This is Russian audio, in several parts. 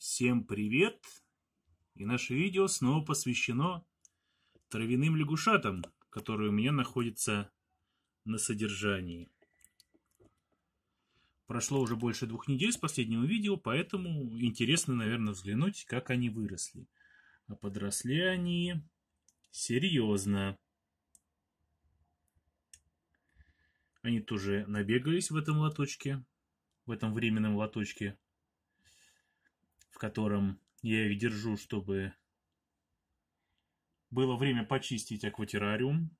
Всем привет! И наше видео снова посвящено травяным лягушатам, которые у меня находятся на содержании. Прошло уже больше двух недель с последнего видео, поэтому интересно, наверное, взглянуть, как они выросли. А подросли они серьезно. Они тоже набегались в этом лоточке, в этом временном лоточке котором я их держу, чтобы было время почистить акватерариум.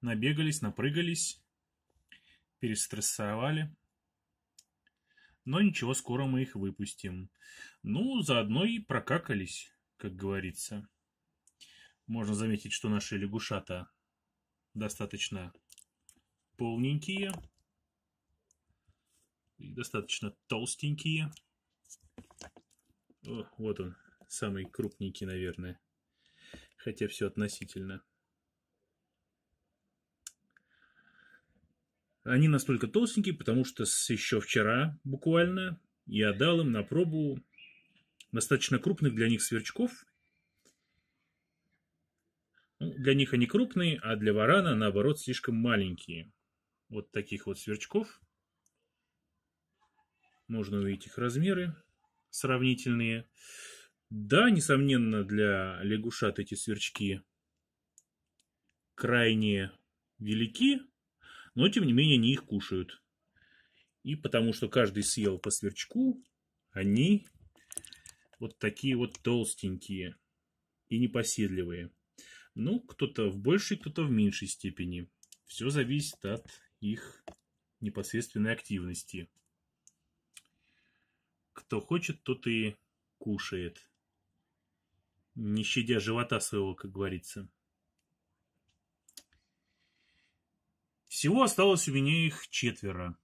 Набегались, напрыгались, перестрессовали. Но ничего, скоро мы их выпустим. Ну, заодно и прокакались, как говорится. Можно заметить, что наши лягушата достаточно полненькие и достаточно толстенькие. О, вот он, самый крупненький, наверное. Хотя все относительно. Они настолько толстенькие, потому что с еще вчера буквально я дал им на пробу достаточно крупных для них сверчков. Ну, для них они крупные, а для варана, наоборот, слишком маленькие. Вот таких вот сверчков. Можно увидеть их размеры сравнительные. Да, несомненно, для лягушат эти сверчки крайне велики, но тем не менее они их кушают. И потому что каждый съел по сверчку, они вот такие вот толстенькие и непоседливые. Ну, кто-то в большей, кто-то в меньшей степени. Все зависит от их непосредственной активности. Кто хочет, тот и кушает, не щадя живота своего, как говорится. Всего осталось у меня их четверо.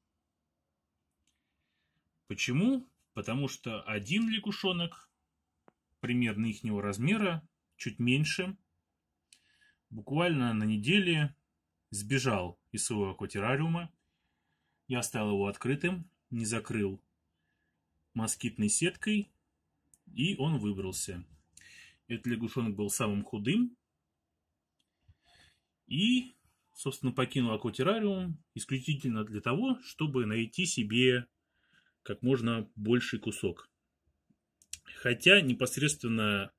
Почему? Потому что один лягушонок, примерно ихнего размера, чуть меньше, буквально на неделе сбежал из своего акватерариума. Я оставил его открытым, не закрыл москитной сеткой, и он выбрался. Этот лягушонок был самым худым и, собственно, покинул акватерариум исключительно для того, чтобы найти себе как можно больший кусок. Хотя непосредственно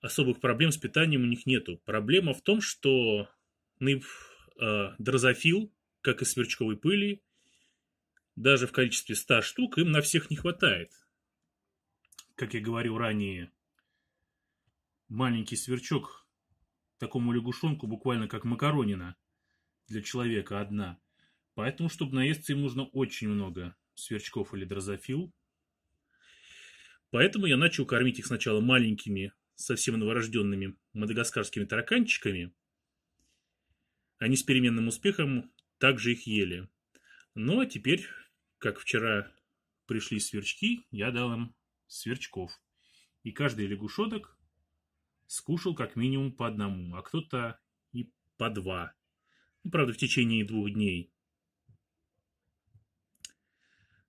особых проблем с питанием у них нету. Проблема в том, что ныб э, дрозофил, как и сверчковой пыли, даже в количестве 100 штук им на всех не хватает. Как я говорил ранее, маленький сверчок такому лягушонку буквально как макаронина для человека одна. Поэтому, чтобы наесться, им нужно очень много сверчков или дрозофил. Поэтому я начал кормить их сначала маленькими, совсем новорожденными мадагаскарскими тараканчиками. Они с переменным успехом также их ели. Ну а теперь как вчера пришли сверчки, я дал им сверчков. И каждый лягушонок скушал как минимум по одному, а кто-то и по два. Ну, правда, в течение двух дней.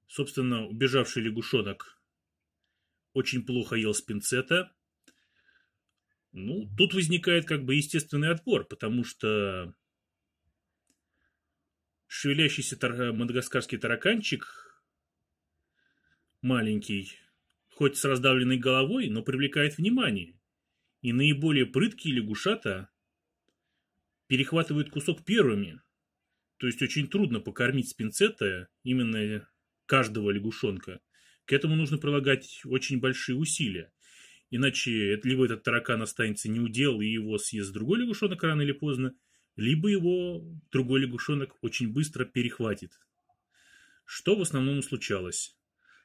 Собственно, убежавший лягушонок очень плохо ел с пинцета. Ну, тут возникает как бы естественный отбор, потому что Шевелящийся тар э, мадагаскарский тараканчик, маленький, хоть с раздавленной головой, но привлекает внимание. И наиболее прыткие лягушата перехватывают кусок первыми. То есть очень трудно покормить с пинцета именно каждого лягушонка. К этому нужно прилагать очень большие усилия. Иначе либо этот таракан останется неудел и его съест другой лягушонок рано или поздно, либо его другой лягушонок очень быстро перехватит. Что в основном случалось.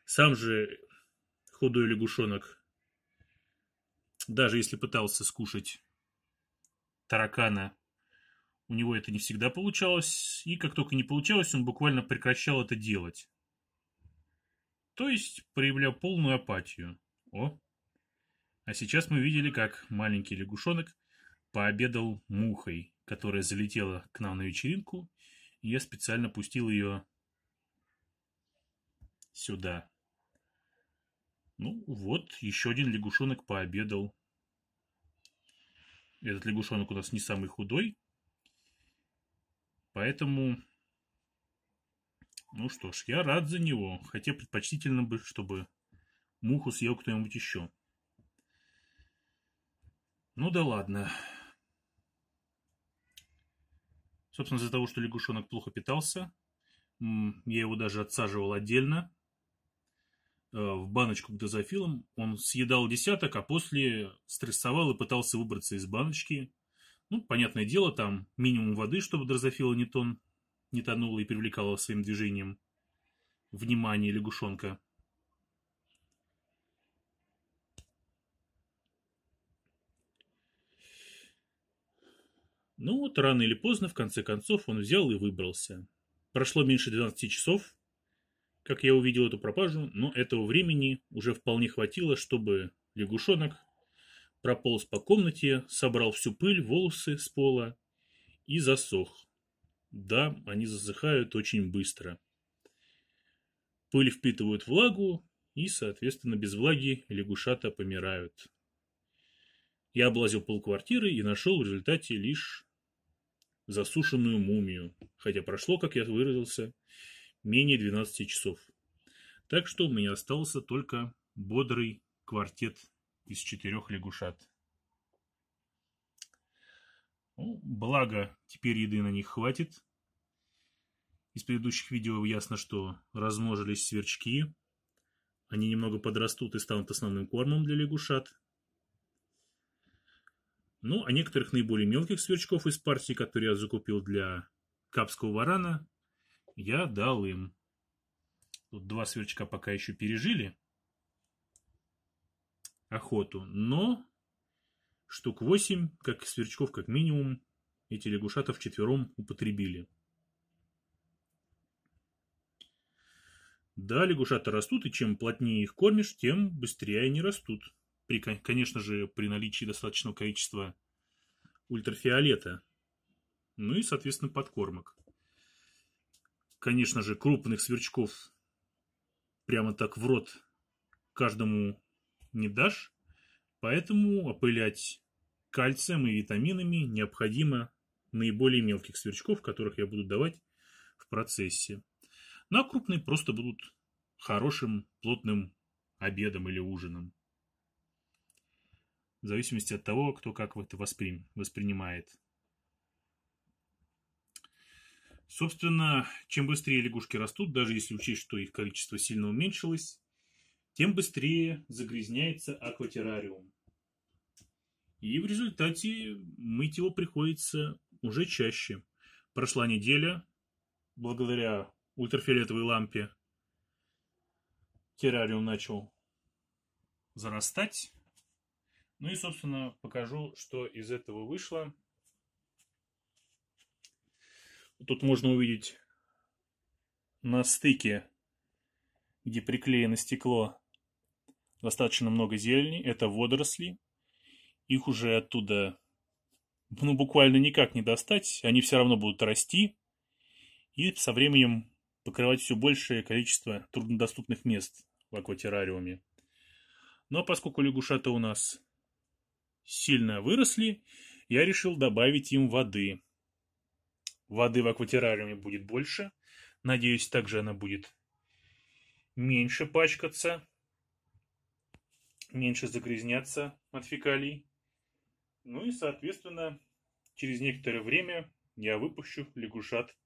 Сам же худой лягушонок, даже если пытался скушать таракана, у него это не всегда получалось, и как только не получалось, он буквально прекращал это делать. То есть проявлял полную апатию. О! А сейчас мы видели, как маленький лягушонок пообедал мухой которая залетела к нам на вечеринку, и я специально пустил ее сюда. Ну вот, еще один лягушонок пообедал. Этот лягушонок у нас не самый худой, поэтому... Ну что ж, я рад за него, хотя предпочтительно бы, чтобы муху съел кто-нибудь еще. Ну да ладно. Собственно, из-за того, что лягушонок плохо питался, я его даже отсаживал отдельно э, в баночку к дозофилам. Он съедал десяток, а после стрессовал и пытался выбраться из баночки. Ну, понятное дело, там минимум воды, чтобы дрозофила не, тон, не тонула и привлекала своим движением внимание лягушонка. Но ну вот рано или поздно, в конце концов, он взял и выбрался. Прошло меньше 12 часов, как я увидел эту пропажу, но этого времени уже вполне хватило, чтобы лягушонок прополз по комнате, собрал всю пыль, волосы с пола и засох. Да, они засыхают очень быстро. Пыль впитывают влагу, и, соответственно, без влаги лягушата помирают. Я облазил полквартиры и нашел в результате лишь засушенную мумию, хотя прошло, как я выразился, менее 12 часов. Так что у меня остался только бодрый квартет из четырех лягушат. Ну, благо, теперь еды на них хватит. Из предыдущих видео ясно, что размножились сверчки. Они немного подрастут и станут основным кормом для лягушат. Ну, а некоторых наиболее мелких сверчков из партии, которые я закупил для капского варана, я дал им. Тут два сверчка пока еще пережили охоту, но штук 8, как сверчков как минимум, эти лягушатов четвером употребили. Да, лягушата растут, и чем плотнее их кормишь, тем быстрее они растут при, конечно же, при наличии достаточного количества ультрафиолета, ну и, соответственно, подкормок. Конечно же, крупных сверчков прямо так в рот каждому не дашь, поэтому опылять кальцием и витаминами необходимо наиболее мелких сверчков, которых я буду давать в процессе. Ну а крупные просто будут хорошим плотным обедом или ужином в зависимости от того, кто как это восприм, воспринимает. Собственно, чем быстрее лягушки растут, даже если учесть, что их количество сильно уменьшилось, тем быстрее загрязняется акватеррариум. И в результате мыть его приходится уже чаще. Прошла неделя, благодаря ультрафиолетовой лампе террариум начал зарастать. Ну и, собственно, покажу, что из этого вышло. Тут можно увидеть на стыке, где приклеено стекло, достаточно много зелени. Это водоросли. Их уже оттуда ну, буквально никак не достать. Они все равно будут расти и со временем покрывать все большее количество труднодоступных мест в акватеррариуме. Но поскольку лягушата у нас сильно выросли, я решил добавить им воды. Воды в акватерариуме будет больше. Надеюсь, также она будет меньше пачкаться, меньше загрязняться от фекалий. Ну и, соответственно, через некоторое время я выпущу лягушат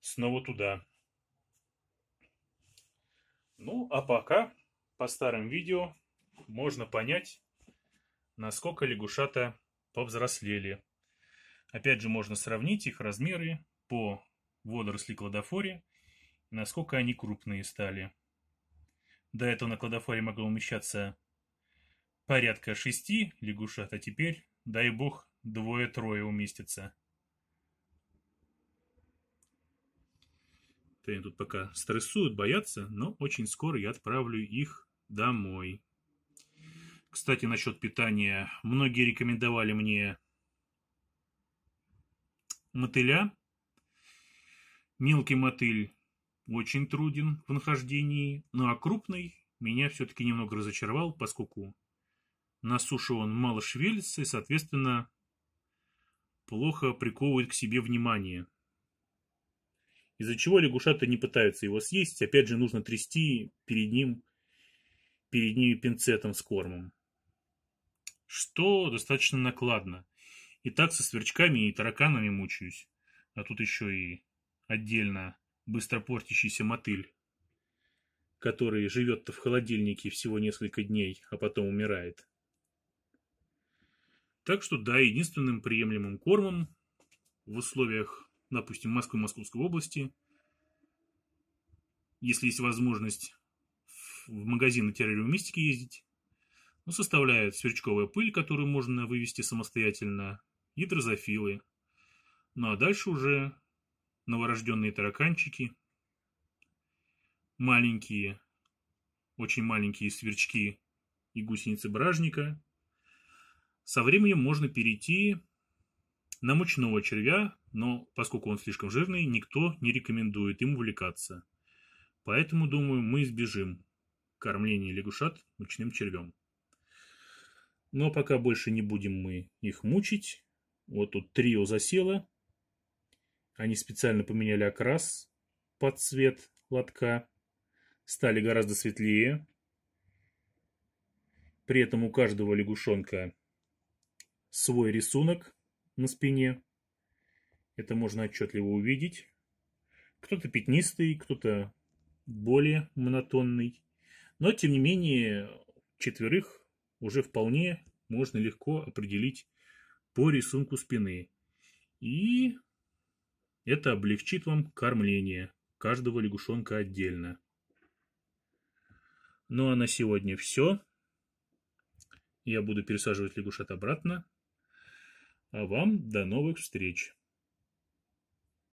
снова туда. Ну, а пока по старым видео можно понять, насколько лягушата повзрослели. Опять же, можно сравнить их размеры по водоросли кладофоре, насколько они крупные стали. До этого на кладофоре могло умещаться порядка шести лягушат, а теперь, дай бог, двое-трое уместится. Они тут пока стрессуют, боятся, но очень скоро я отправлю их домой. Кстати, насчет питания. Многие рекомендовали мне мотыля. Мелкий мотыль очень труден в нахождении, ну а крупный меня все-таки немного разочаровал, поскольку на суше он мало шевелится и, соответственно, плохо приковывает к себе внимание. Из-за чего лягушата не пытаются его съесть, опять же нужно трясти перед ним, перед ними пинцетом с кормом что достаточно накладно. И так со сверчками и тараканами мучаюсь. А тут еще и отдельно быстро портящийся мотыль, который живет-то в холодильнике всего несколько дней, а потом умирает. Так что да, единственным приемлемым кормом в условиях, допустим, Москвы и Московской области, если есть возможность в магазин на террариум мистики ездить, ну, составляют сверчковая пыль, которую можно вывести самостоятельно, и дрозофилы. Ну а дальше уже новорожденные тараканчики, маленькие, очень маленькие сверчки и гусеницы бражника. Со временем можно перейти на мучного червя, но поскольку он слишком жирный, никто не рекомендует им увлекаться. Поэтому, думаю, мы избежим кормления лягушат мучным червем. Но пока больше не будем мы их мучить. Вот тут трио засело. Они специально поменяли окрас под цвет лотка. Стали гораздо светлее. При этом у каждого лягушонка свой рисунок на спине. Это можно отчетливо увидеть. Кто-то пятнистый, кто-то более монотонный. Но, тем не менее, четверых уже вполне можно легко определить по рисунку спины. И это облегчит вам кормление каждого лягушонка отдельно. Ну а на сегодня все. Я буду пересаживать лягушат обратно. А вам до новых встреч!